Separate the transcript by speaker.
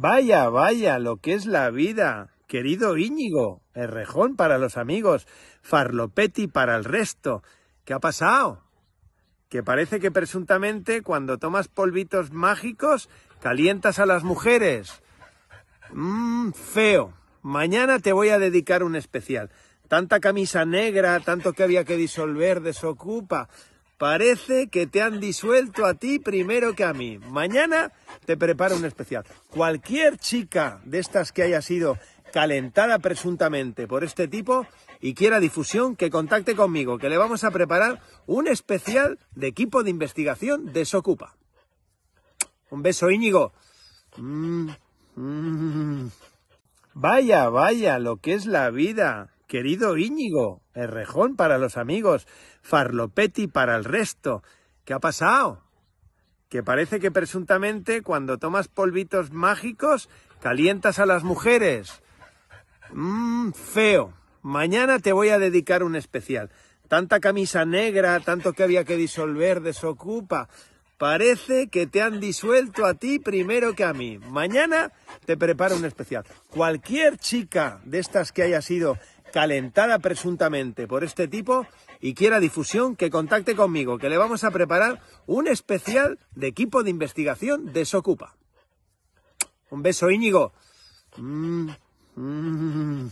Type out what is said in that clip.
Speaker 1: Vaya, vaya, lo que es la vida. Querido Íñigo, Errejón para los amigos, farlopeti para el resto. ¿Qué ha pasado? Que parece que presuntamente cuando tomas polvitos mágicos calientas a las mujeres. Mmm, feo. Mañana te voy a dedicar un especial. Tanta camisa negra, tanto que había que disolver, desocupa. Parece que te han disuelto a ti primero que a mí. Mañana te preparo un especial. Cualquier chica de estas que haya sido calentada presuntamente por este tipo y quiera difusión, que contacte conmigo, que le vamos a preparar un especial de equipo de investigación Desocupa. Un beso, Íñigo. Mm, mm. Vaya, vaya, lo que es la vida querido Íñigo, Errejón para los amigos, Farlopetti para el resto. ¿Qué ha pasado? Que parece que presuntamente cuando tomas polvitos mágicos calientas a las mujeres. Mmm, feo. Mañana te voy a dedicar un especial. Tanta camisa negra, tanto que había que disolver, desocupa. Parece que te han disuelto a ti primero que a mí. Mañana te preparo un especial. Cualquier chica de estas que haya sido calentada presuntamente por este tipo y quiera difusión, que contacte conmigo, que le vamos a preparar un especial de equipo de investigación Desocupa. Un beso, Íñigo. Mm, mm.